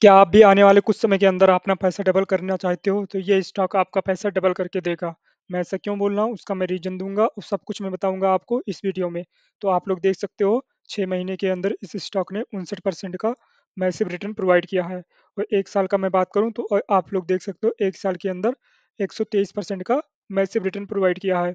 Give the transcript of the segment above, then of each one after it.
क्या आप भी आने वाले कुछ समय के अंदर अपना पैसा डबल करना चाहते हो तो ये स्टॉक आपका पैसा डबल करके देगा मैं ऐसा क्यों बोल रहा हूँ उसका मैं रीजन दूंगा और सब कुछ मैं बताऊंगा आपको इस वीडियो में तो आप लोग देख सकते हो छः महीने के अंदर इस स्टॉक ने उनसठ परसेंट का मैसिव रिटर्न प्रोवाइड किया है और एक साल का मैं बात करूँ तो आप लोग देख सकते हो एक साल के अंदर एक परसेंट का मैसिव रिटर्न प्रोवाइड किया है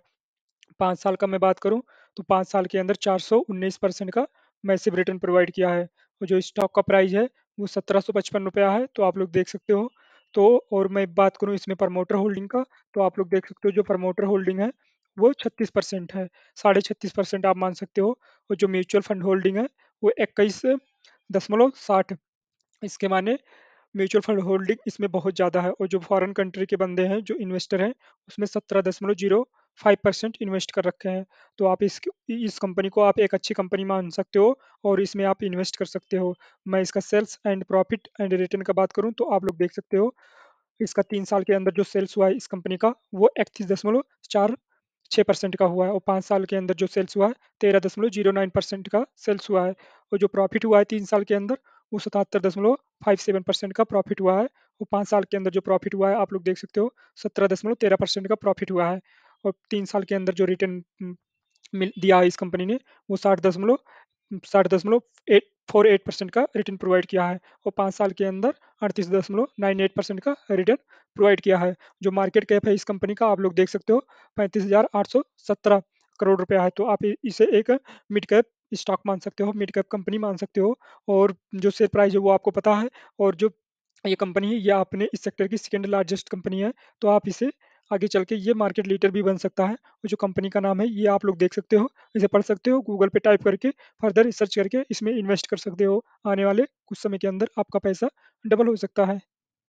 पाँच साल का मैं बात करूँ तो पाँच साल के अंदर चार परसेंट का मैसिव रिटर्न प्रोवाइड किया है और जो स्टॉक का प्राइस है वो सत्रह सौ पचपन रुपया है तो आप लोग देख सकते हो तो और मैं बात करूँ इसमें प्रमोटर होल्डिंग का तो आप लोग देख सकते हो जो प्रमोटर होल्डिंग है वो छत्तीस परसेंट है साढ़े छत्तीस परसेंट आप मान सकते हो और जो म्यूचुअल फंड होल्डिंग है वो इक्कीस दशमलव साठ इसके माने म्यूचुअल फंड होल्डिंग इसमें बहुत ज़्यादा है और जो फॉरेन कंट्री के बंदे हैं जो इन्वेस्टर हैं उसमें सत्रह दशमलव जीरो फाइव परसेंट इन्वेस्ट कर रखे हैं तो आप इस इस कंपनी को आप एक अच्छी कंपनी मान सकते हो और इसमें आप इन्वेस्ट कर सकते हो मैं इसका sales and profit and return का बात करूँ तो आप लोग देख सकते हो इसका तीन साल के अंदर जो सेल्स हुआ है इस कंपनी का वो इकतीस दशमलव चार छः परसेंट का हुआ है और पाँच साल के अंदर जो सेल्स हुआ है तेरह दशमलव जीरो नाइन परसेंट का सेल्स हुआ है और जो प्रॉफिट हुआ है तीन साल के अंदर वो सतहत्तर दशमलव फाइव सेवन परसेंट का प्रॉफिट हुआ है और पाँच साल के अंदर जो प्रॉफिट हुआ है आप लोग देख सकते हो सत्रह दशमलव तेरह परसेंट का प्रॉफिट हुआ है और तीन साल के अंदर जो रिटर्न दिया है इस कंपनी ने वो साठ दशमलव साठ दशमलव एट फोर एट परसेंट का रिटर्न प्रोवाइड किया है और पाँच साल के अंदर अड़तीस दशमलव नाइन एट परसेंट का रिटर्न प्रोवाइड किया है जो मार्केट कैप है इस कंपनी का आप लोग देख सकते हो पैंतीस हज़ार आठ सौ सत्रह करोड़ रुपया है तो आप इसे एक मिड कैप स्टॉक मान सकते हो मिड कैप कंपनी मान सकते हो और जो शेयर प्राइस है वो आपको पता है और जो ये कंपनी है यह अपने इस सेक्टर की सेकेंड लार्जेस्ट कंपनी है तो आप इसे आगे चल के ये मार्केट लीडर भी बन सकता है और जो कंपनी का नाम है ये आप लोग देख सकते हो इसे पढ़ सकते हो गूगल पे टाइप करके फर्दर रिसर्च करके इसमें इन्वेस्ट कर सकते हो आने वाले कुछ समय के अंदर आपका पैसा डबल हो सकता है